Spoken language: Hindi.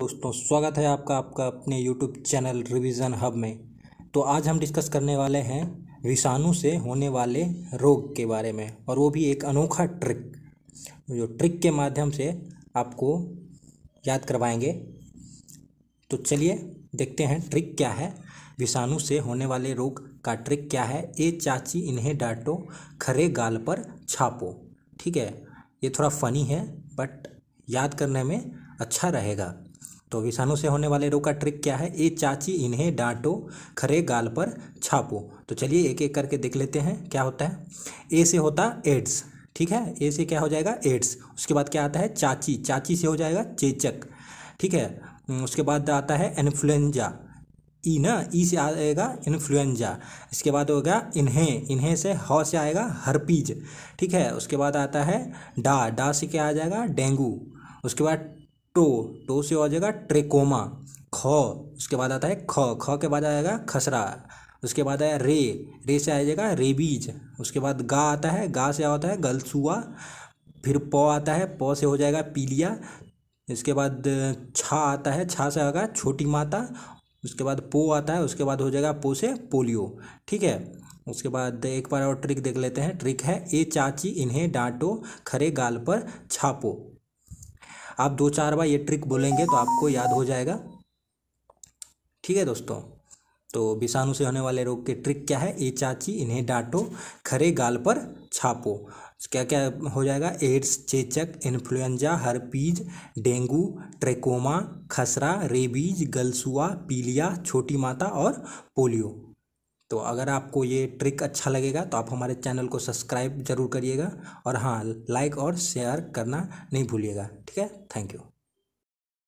दोस्तों स्वागत है आपका आपका अपने YouTube चैनल रिवीजन हब में तो आज हम डिस्कस करने वाले हैं विषाणु से होने वाले रोग के बारे में और वो भी एक अनोखा ट्रिक जो ट्रिक के माध्यम से आपको याद करवाएंगे तो चलिए देखते हैं ट्रिक क्या है विषाणु से होने वाले रोग का ट्रिक क्या है ए चाची इन्हें डांटो खरे गाल पर छापो ठीक है ये थोड़ा फनी है बट याद करने में अच्छा रहेगा तो विषाणु से होने वाले रोग का ट्रिक क्या है ए चाची इन्हें डांटो खरे गाल पर छापो तो चलिए एक एक करके देख लेते हैं क्या होता है ए से होता एड्स ठीक है ए से क्या हो जाएगा एड्स उसके बाद क्या आता है चाची चाची से हो जाएगा चेचक ठीक है हम्म, उसके बाद आता है इन्फ्लुएंजा ई ना ई से आएगा इन्फ्लुएंजा इसके बाद होगा इन्हें इन्हें से हौ से आएगा हरपीज ठीक है उसके बाद आता है डा डा से क्या आ जाएगा डेंगू उसके बाद टो टो से हो जाएगा ट्रेकोमा ख उसके बाद आता है ख ख के बाद आएगा खसरा उसके बाद आया रे रे से आ जाएगा रेबीज उसके बाद गा आता है गा से होता है गलसुआ फिर प आता है प से हो जाएगा पीलिया इसके बाद छा आता है छा से आएगा छोटी माता उसके बाद पो आता है उसके बाद हो जाएगा पो से पोलियो ठीक है उसके बाद एक बार और ट्रिक देख लेते हैं ट्रिक है ए चाची इन्हें डांटो खरे गाल पर छापो आप दो चार बार ये ट्रिक बोलेंगे तो आपको याद हो जाएगा ठीक है दोस्तों तो विषाणु से होने वाले रोग के ट्रिक क्या है ए चाची इन्हें डांटो खरे गाल पर छापो क्या क्या हो जाएगा एड्स चेचक इन्फ्लुएंजा हरपीज डेंगू ट्रेकोमा खसरा रेबीज गलसुआ पीलिया छोटी माता और पोलियो तो अगर आपको ये ट्रिक अच्छा लगेगा तो आप हमारे चैनल को सब्सक्राइब जरूर करिएगा और हाँ लाइक और शेयर करना नहीं भूलिएगा ठीक है थैंक यू